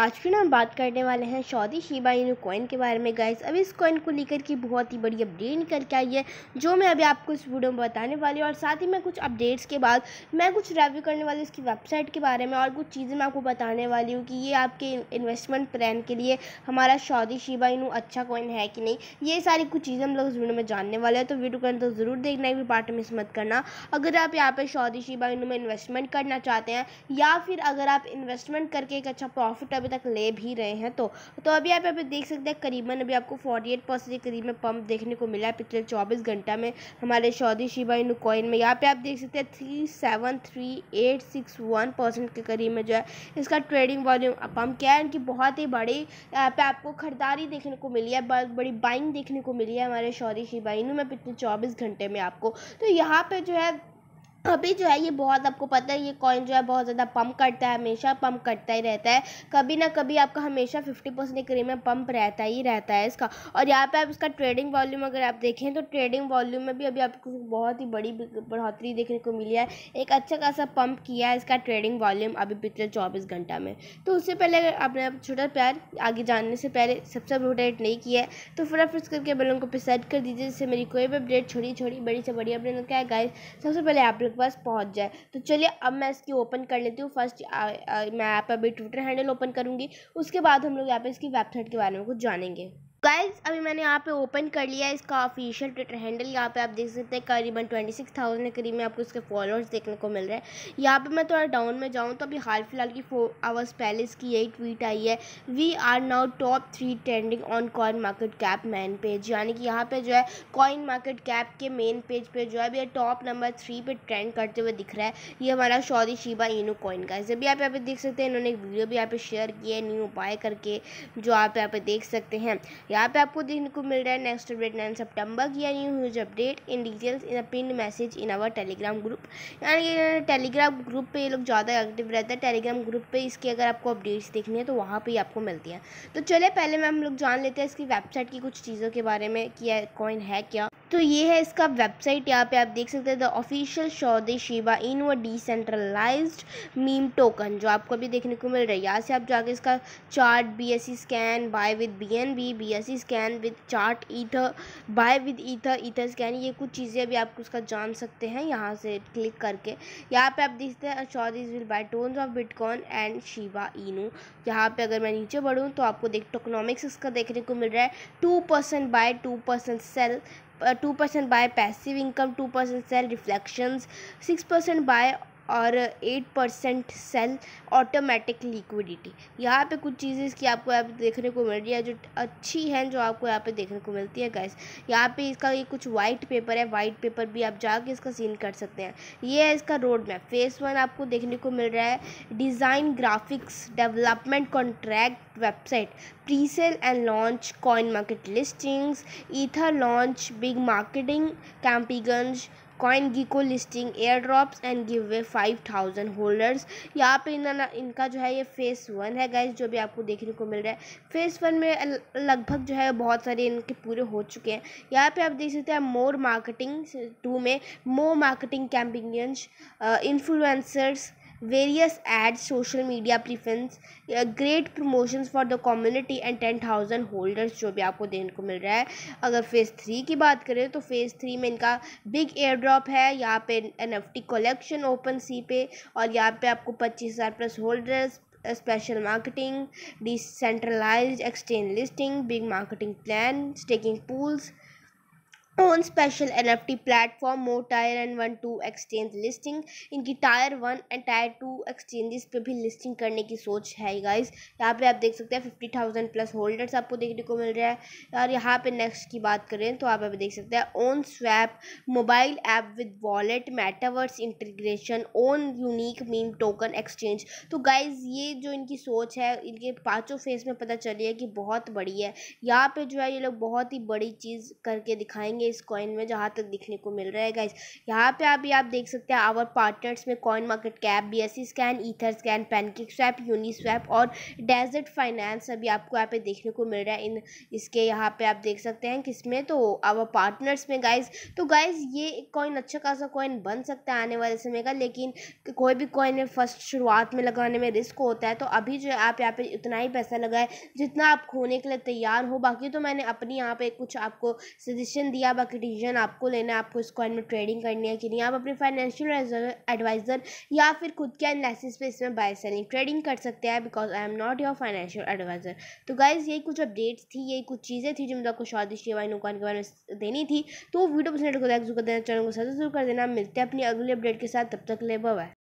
आज फिर हम बात करने वाले हैं शौदी शिबा इनू कॉइन के बारे में गाइस अभी इस कॉइन को लेकर की बहुत ही बड़ी अपडेट निकल के आई है जो मैं अभी आपको इस वीडियो में बताने वाली हूँ और साथ ही मैं कुछ अपडेट्स के बाद मैं कुछ रिव्यू करने वाली इसकी वेबसाइट के बारे में और कुछ चीज़ें मैं आपको बताने वाली हूँ कि ये आपके इन्वेस्टमेंट प्लान के लिए हमारा शौदी शिबा इनू अच्छा कॉइन है कि नहीं ये सारी कुछ चीज़ें हम लोग इस वीडियो में जानने वाले हैं तो वीडियो को तो ज़रूर देखना है पार्ट मिस मत करना अगर आप यहाँ पर शौदी शिबा इनू में इन्वेस्टमेंट करना चाहते हैं या फिर अगर आप इन्वेस्टमेंट करके एक अच्छा प्रॉफिट अभी तक ले भी रहे हैं तो तो अभी आप यहाँ पे देख सकते हैं करीबन अभी आपको 48 परसेंट के करीब में पंप देखने को मिला है पिछले 24 घंटा में हमारे सऊदी शिबा इन कॉइन में यहाँ पे आप देख सकते हैं three seven three eight six one percent के करीब में जो है इसका ट्रेडिंग वॉल्यूम पम्प किया है इनकी बहुत ही बड़ी यहाँ पे आपको खरीदारी देखने को मिली है बहुत बड़ी बाइंग देखने को मिली है हमारे सऊदी शिबा में पिछले चौबीस घंटे में आपको तो यहाँ पर जो है अभी जो है ये बहुत आपको पता है ये कॉइन जो है बहुत ज़्यादा पम्प करता है हमेशा पम्प करता ही रहता है कभी ना कभी आपका हमेशा फिफ्टी परसेंट करीब में पम्प रहता ही रहता है इसका और यहाँ पे आप इसका ट्रेडिंग वॉल्यूम अगर आप देखें तो ट्रेडिंग वॉल्यूम में भी अभी आपको बहुत ही बड़ी बढ़ोतरी देखने को मिली है एक अच्छा खासा पम्प किया है इसका ट्रेडिंग वॉल्यूम अभी पिछले चौबीस घंटा में तो उससे पहले आपने छोटा प्यार आगे जानने से पहले सबसे अपडेट नहीं किया है तो फटाफट करके बलों को पे सेट कर दीजिए जिससे मेरी कोई भी अपडेट छोटी छोटी बड़ी से बड़ी अपडेट क्या है गाय सबसे पहले आप मेरे पास पहुंच जाए तो चलिए अब मैं इसकी ओपन कर लेती हूँ फर्स्ट मैं यहाँ पर अभी ट्विटर हैंडल ओपन करूँगी उसके बाद हम लोग यहाँ पर इसकी वेबसाइट के बारे में कुछ जानेंगे गाइस अभी मैंने यहाँ पे ओपन कर लिया है इसका ऑफिशियल ट्विटर हैंडल यहाँ पे आप देख सकते हैं करीबन ट्वेंटी सिक्स थाउजेंड के करीब में आपको इसके फॉलोअर्स देखने को मिल रहे हैं यहाँ पे मैं थोड़ा डाउन में जाऊँ तो अभी हाल फिलहाल की फोर आवर्स पहले इसकी यही ट्वीट आई है we are now top three trending on coin market cap main page यानी कि यहाँ पर जो है कॉइन मार्केट कैप के मेन पेज पर पे जो है अभी टॉप नंबर थ्री पर ट्रेंड करते हुए दिख रहा है ये हमारा शौरी शिबा इनू कॉइन का इसे भी आप यहाँ पे देख सकते हैं इन्होंने एक वीडियो भी यहाँ पे शेयर किया है न्यू उपाय करके जो आप यहाँ पे देख सकते हैं यहाँ पे आपको देखने को मिल रहा है नेक्स्ट अपडेट नाइन सितंबर की यानी news update in details in pinned message in our Telegram group यानी टेलीग्राम ग्रुप पे ये लोग ज़्यादा एक्टिव रहता है टेलीग्राम ग्रुप पे इसकी अगर आपको अपडेट्स देखनी है तो वहाँ पर आपको मिलती हैं तो चले पहले मैं हम लोग जान लेते हैं इसकी वेबसाइट की कुछ चीज़ों के बारे में कि कॉइन है क्या तो ये है इसका वेबसाइट यहाँ पे आप देख सकते हैं the official Shaude Shiba in a decentralized meme token जो आपको अभी देखने को मिल रहा है यहाँ से आप जाके इसका chart BSC scan buy with BNB BSC scan with chart ether buy with ether ether scan ये कुछ चीज़ें भी आप उसका जान सकते हैं यहाँ से क्लिक करके यहाँ पर आप देखते हैं Shaude will buy tons of bitcoin and Shiba Inu यहाँ पर अगर मैं नीचे बढ़ूँ तो आपको देख टोकनॉमिक्स इसका देखने को मिल रहा है two percent buy two percent sell 2% uh, by passive income 2% sell reflections 6% by और eight percent sell automatic liquidity यहाँ पे कुछ चीज़ें इसकी आपको यहाँ पे देखने को मिल रही है जो अच्छी हैं जो आपको यहाँ पे देखने को मिलती है गैस यहाँ पे इसका ये कुछ वाइट पेपर है वाइट पेपर भी आप जाके इसका सीन कर सकते हैं ये है इसका रोड मैप फेस वन आपको देखने को मिल रहा है design graphics development contract website pre sale and launch coin market listings ether launch big marketing campaigns CoinGecko listing airdrops and giveaway five thousand holders यहाँ पे इन्होंने इनका जो है ये फेस वन है गाइज जो भी आपको देखने को मिल रहा है फेस वन में लगभग जो है बहुत सारे इनके पूरे हो चुके हैं यहाँ पे आप देख सकते हैं मोर मार्केटिंग टू में more marketing campaign influencers various ads, social media presence great promotions for the community and ten thousand holders जो भी आपको देखने को मिल रहा है अगर फेज़ थ्री की बात करें तो फेज़ थ्री में इनका बिग एयर ड्रॉप है यहाँ पे N F T collection OpenSea पे और यहाँ पे आपको पच्चीस हज़ार plus holders special marketing decentralize exchange listing big marketing plan staking pools special N F T platform more tier and one two exchange listing इनकी tier one and tier two exchanges पे भी लिस्टिंग करने की सोच है guys यहाँ पे आप देख सकते हैं फिफ्टी थाउजेंड प्लस होल्डर्स आपको देखने को मिल रहा है और यहाँ पे नेक्स्ट की बात करें तो आप अभी देख सकते हैं own swap mobile app with wallet metaverse integration own unique meme token exchange तो गाइज ये जो इनकी सोच है इनके पाँचों फेज में पता चली है कि बहुत बड़ी है यहाँ पर जो है ये लोग बहुत ही बड़ी चीज़ करके दिखाएंगे इस कॉइन में जहाँ तक देखने को मिल रहा है गाइज यहाँ पे अभी आप देख सकते हैं आवर पार्टनर्स में coin market cap B S C scan ether scan PancakeSwap Uniswap और डेजर्ट फाइनेंस अभी आपको यहाँ पे देखने को मिल रहा है इन इसके यहाँ पे आप देख सकते हैं किस तो में तो आवर पार्टनर्स में गाइज तो गाइज ये कॉइन अच्छा खासा कॉइन बन सकता है आने वाले समय का लेकिन कोई भी कॉइन फर्स्ट शुरुआत में लगाने में रिस्क होता है तो अभी जो आप यहाँ पे उतना ही पैसा लगाए जितना आप खोने के लिए तैयार हो बाकी तो मैंने अपनी यहाँ पे कुछ आपको सजेशन दिया अब डिसीजन आपको लेना है आपको इस कॉइन में ट्रेडिंग करनी है कि नहीं आप अपने फाइनेंशियल एडवाइज़र या फिर खुद के एनालिसिस पे इसमें बाय सेलिंग ट्रेडिंग कर सकते हैं because I am not your financial advisor तो गाइज यही कुछ अपडेट्स थी यही कुछ चीज़ें थी जो मुझे आपको शादी दिशी वाइन कॉइन के बारे में देनी थी तो वीडियो पसंद तो को लाइक जरूर कर देना चैनल को सब्सक्राइब कर देना मिलते हैं अपनी अगली अपडेट के साथ तब तक ले बाय